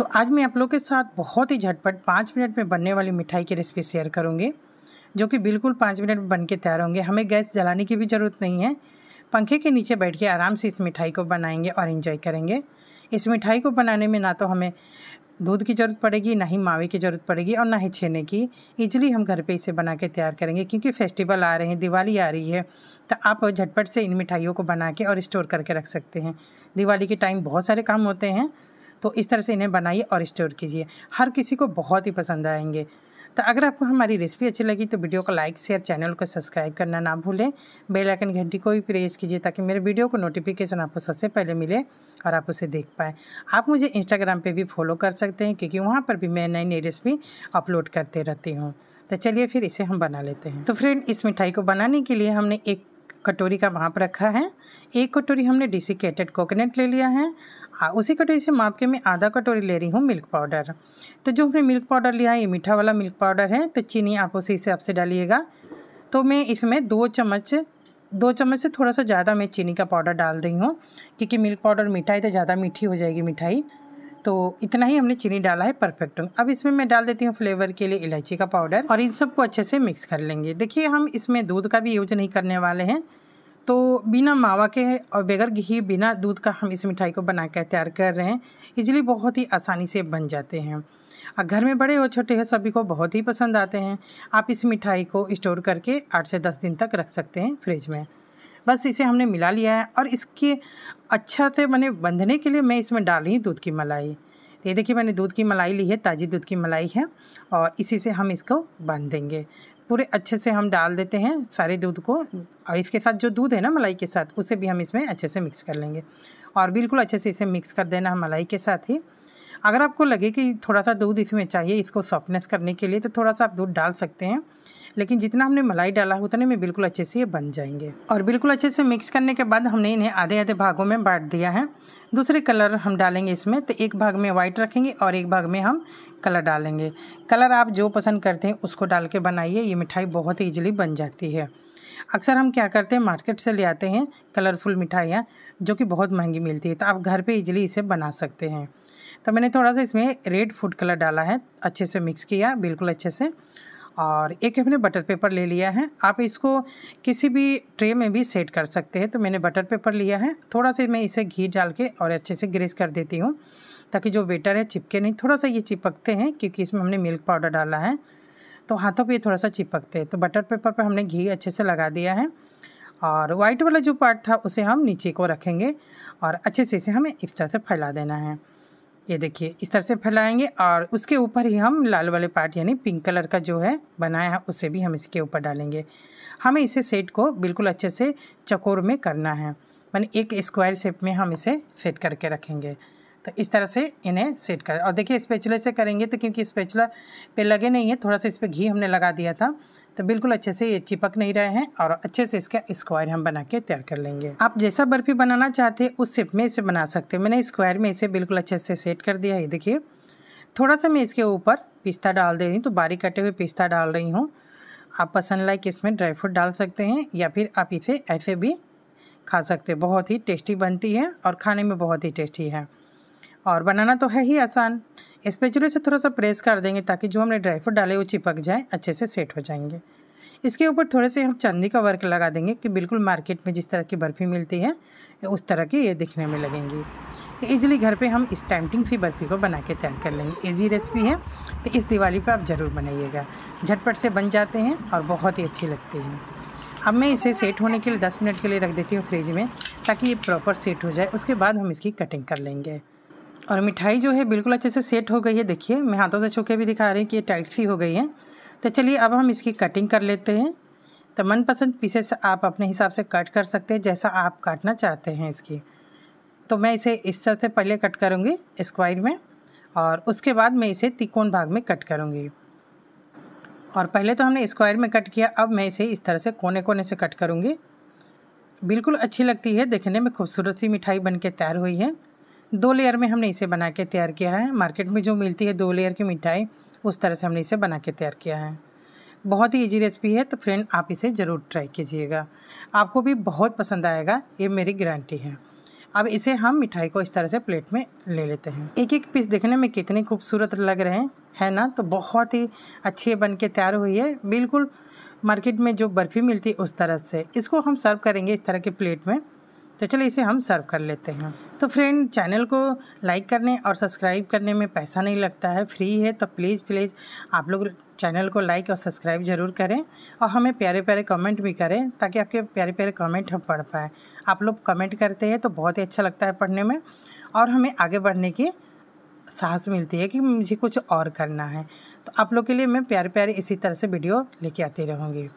तो आज मैं आप लोग के साथ बहुत ही झटपट पाँच मिनट में बनने वाली मिठाई की रेसिपी शेयर करूँगी जो कि बिल्कुल पाँच मिनट में बन के तैयार होंगे हमें गैस जलाने की भी ज़रूरत नहीं है पंखे के नीचे बैठ के आराम से इस मिठाई को बनाएंगे और इन्जॉय करेंगे इस मिठाई को बनाने में ना तो हमें दूध की ज़रूरत पड़ेगी ना ही मावे की ज़रूरत पड़ेगी और ना ही छेने की इजली हम घर पे इसे बना के तैयार करेंगे क्योंकि फेस्टिवल आ रहे हैं दिवाली आ रही है तो आप झटपट से इन मिठाइयों को बना के और स्टोर करके रख सकते हैं दिवाली के टाइम बहुत सारे काम होते हैं तो इस तरह से इन्हें बनाइए और स्टोर कीजिए हर किसी को बहुत ही पसंद आएंगे तो अगर आपको हमारी रेसिपी अच्छी लगी तो वीडियो को लाइक शेयर चैनल को सब्सक्राइब करना ना भूलें बेल आइकन घंटी को भी प्रेस कीजिए ताकि मेरे वीडियो को नोटिफिकेशन आपको सबसे पहले मिले और आप उसे देख पाएँ आप मुझे इंस्टाग्राम पे भी फॉलो कर सकते हैं क्योंकि वहाँ पर भी मैं नई नई रेसिपी अपलोड करते रहती हूँ तो चलिए फिर इसे हम बना लेते हैं तो फ्रेंड इस मिठाई को बनाने के लिए हमने एक कटोरी का भाप रखा है एक कटोरी हमने डिसिकेटेड कोकोनट ले लिया है हाँ, उसी कटोरी से माप के मैं आधा कटोरी ले रही हूँ मिल्क पाउडर तो जो हमने मिल्क पाउडर लिया है ये मीठा वाला मिल्क पाउडर है तो चीनी आप उसी हिसाब से डालिएगा तो मैं इसमें दो चम्मच दो चम्मच से थोड़ा सा ज़्यादा मैं चीनी का पाउडर डाल रही हूँ क्योंकि मिल्क पाउडर मीठा है तो ज़्यादा मीठी हो जाएगी मिठाई तो इतना ही हमने चीनी डाला है परफेक्ट अब इसमें मैं डाल देती हूँ फ्लेवर के लिए इलायची का पाउडर और इन सबको अच्छे से मिक्स कर लेंगे देखिए हम इसमें दूध का भी यूज नहीं करने वाले हैं तो बिना मावा के और बगैर घी बिना दूध का हम इस मिठाई को बना कर तैयार कर रहे हैं इसलिए बहुत ही आसानी से बन जाते हैं और घर में बड़े हो छोटे हो सभी को बहुत ही पसंद आते हैं आप इस मिठाई को स्टोर करके आठ से दस दिन तक रख सकते हैं फ्रिज में बस इसे हमने मिला लिया है और इसके अच्छा से मैंने बंधने के लिए मैं इसमें डाल रही हूँ दूध की मलाई ये देखिए मैंने दूध की मलाई ली है ताज़ी दूध की मलाई है और इसी से हम इसको बांध देंगे पूरे अच्छे से हम डाल देते हैं सारे दूध को और इसके साथ जो दूध है ना मलाई के साथ उसे भी हम इसमें अच्छे से मिक्स कर लेंगे और बिल्कुल अच्छे से इसे मिक्स कर देना मलाई के साथ ही अगर आपको लगे कि थोड़ा सा दूध इसमें चाहिए इसको सॉफ्टनेस करने के लिए तो थोड़ा सा आप दूध डाल सकते हैं लेकिन जितना हमने मलाई डाला है उतने में बिल्कुल अच्छे से ये बन जाएंगे और बिल्कुल अच्छे से मिक्स करने के बाद हमने इन्हें आधे आधे भागों में बांट दिया है दूसरे कलर हम डालेंगे इसमें तो एक भाग में वाइट रखेंगे और एक भाग में हम कलर डालेंगे कलर आप जो पसंद करते हैं उसको डाल के बनाइए ये मिठाई बहुत ईजिली बन जाती है अक्सर हम क्या करते हैं मार्केट से ले आते हैं कलरफुल मिठाइयाँ जो कि बहुत महंगी मिलती है तो आप घर पे इजीली इसे बना सकते हैं तो मैंने थोड़ा सा इसमें रेड फूड कलर डाला है अच्छे से मिक्स किया बिल्कुल अच्छे से और एक हमने बटर पेपर ले लिया है आप इसको किसी भी ट्रे में भी सेट कर सकते हैं तो मैंने बटर पेपर लिया है थोड़ा सा मैं इसे घी डाल के और अच्छे से ग्रेस कर देती हूँ ताकि जो वेटर है चिपके नहीं थोड़ा सा ये चिपकते हैं क्योंकि इसमें हमने मिल्क पाउडर डाला है तो हाथों ये थोड़ा सा चिपकते हैं तो बटर पेपर पर हमने घी अच्छे से लगा दिया है और वाइट वाला जो पार्ट था उसे हम नीचे को रखेंगे और अच्छे से इसे हमें इस तरह से फैला देना है ये देखिए इस तरह से फैलाएंगे और उसके ऊपर ही हम लाल वाले पार्ट यानी पिंक कलर का जो है बनाया है उसे भी हम इसके ऊपर डालेंगे हमें इसे सेट को बिल्कुल अच्छे से चकोर में करना है मैंने एक स्क्वायर शेप में हम इसे सेट करके रखेंगे तो इस तरह से इन्हें सेट कर और देखिए स्पेचुले से करेंगे तो क्योंकि स्पेचुला पे लगे नहीं है थोड़ा सा इस पर घी हमने लगा दिया था तो बिल्कुल अच्छे से ये चिपक नहीं रहे हैं और अच्छे से इसका स्क्वायर हम बना के तैयार कर लेंगे आप जैसा बर्फी बनाना चाहते हैं उस शेप में इसे बना सकते हैं मैंने स्क्वायर में इसे बिल्कुल अच्छे से सेट कर दिया है देखिए थोड़ा सा मैं इसके ऊपर पिस्ता डाल दे रही हूँ तो बारीक कटे हुए पिस्ता डाल रही हूँ आप पसंद लाइक इसमें ड्राई फ्रूट डाल सकते हैं या फिर आप इसे ऐसे भी खा सकते हैं बहुत ही टेस्टी बनती है और खाने में बहुत ही टेस्टी है और बनाना तो है ही आसान स्पेचुले से थोड़ा सा प्रेस कर देंगे ताकि जो हमने ड्राई फ्रूट डाले वो चिपक जाए अच्छे से सेट हो जाएंगे इसके ऊपर थोड़े से हम चांदी का वर्क लगा देंगे कि बिल्कुल मार्केट में जिस तरह की बर्फ़ी मिलती है उस तरह की ये दिखने में लगेंगी तो ईजिली घर पे हम इस टैमटिंग सी बर्फ़ी को बना के तैयार कर लेंगे ईजी रेसिपी है तो इस दिवाली पर आप ज़रूर बनाइएगा झटपट से बन जाते हैं और बहुत ही अच्छी लगती हैं अब मैं इसे सेट होने के लिए 10 मिनट के लिए रख देती हूँ फ्रिज में ताकि ये प्रॉपर सेट हो जाए उसके बाद हम इसकी कटिंग कर लेंगे और मिठाई जो है बिल्कुल अच्छे से सेट हो गई है देखिए मैं हाथों से छू के भी दिखा रही हूँ कि ये टाइट सी हो गई है तो चलिए अब हम इसकी कटिंग कर लेते हैं तो मनपसंद पीसेस आप अपने हिसाब से कट कर सकते हैं जैसा आप काटना चाहते हैं इसकी तो मैं इसे इस तरह से पहले कट करूँगी स्क्वायर में और उसके बाद मैं इसे तिकोण भाग में कट करूँगी और पहले तो हमने स्क्वायर में कट किया अब मैं इसे इस तरह से कोने कोने से कट करूँगी बिल्कुल अच्छी लगती है देखने में खूबसूरत सी मिठाई बन के तैयार हुई है दो लेयर में हमने इसे बना के तैयार किया है मार्केट में जो मिलती है दो लेयर की मिठाई उस तरह से हमने इसे बना के तैयार किया है बहुत ही इजी रेसिपी है तो फ्रेंड आप इसे ज़रूर ट्राई कीजिएगा आपको भी बहुत पसंद आएगा ये मेरी गारंटी है अब इसे हम मिठाई को इस तरह से प्लेट में ले लेते हैं एक एक पीस देखने में कितने खूबसूरत लग रहे हैं है ना तो बहुत ही अच्छी बन के तैयार हुई है बिल्कुल मार्केट में जो बर्फ़ी मिलती है उस तरह से इसको हम सर्व करेंगे इस तरह के प्लेट में तो चलिए इसे हम सर्व कर लेते हैं तो फ्रेंड चैनल को लाइक करने और सब्सक्राइब करने में पैसा नहीं लगता है फ्री है तो प्लीज़ प्लीज़ आप लोग चैनल को लाइक और सब्सक्राइब ज़रूर करें और हमें प्यारे प्यारे कमेंट भी करें ताकि आपके प्यारे प्यारे कमेंट हम पढ़ पाएँ आप लोग कमेंट करते हैं तो बहुत ही अच्छा लगता है पढ़ने में और हमें आगे बढ़ने की साहस मिलती है कि मुझे कुछ और करना है तो आप लोग के लिए मैं प्यारे प्यारे इसी तरह से वीडियो लेके आती रहूँगी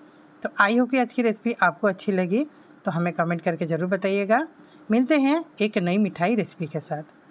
तो आई होप कि आज की रेसिपी आपको अच्छी लगी तो हमें कमेंट करके ज़रूर बताइएगा मिलते हैं एक नई मिठाई रेसिपी के साथ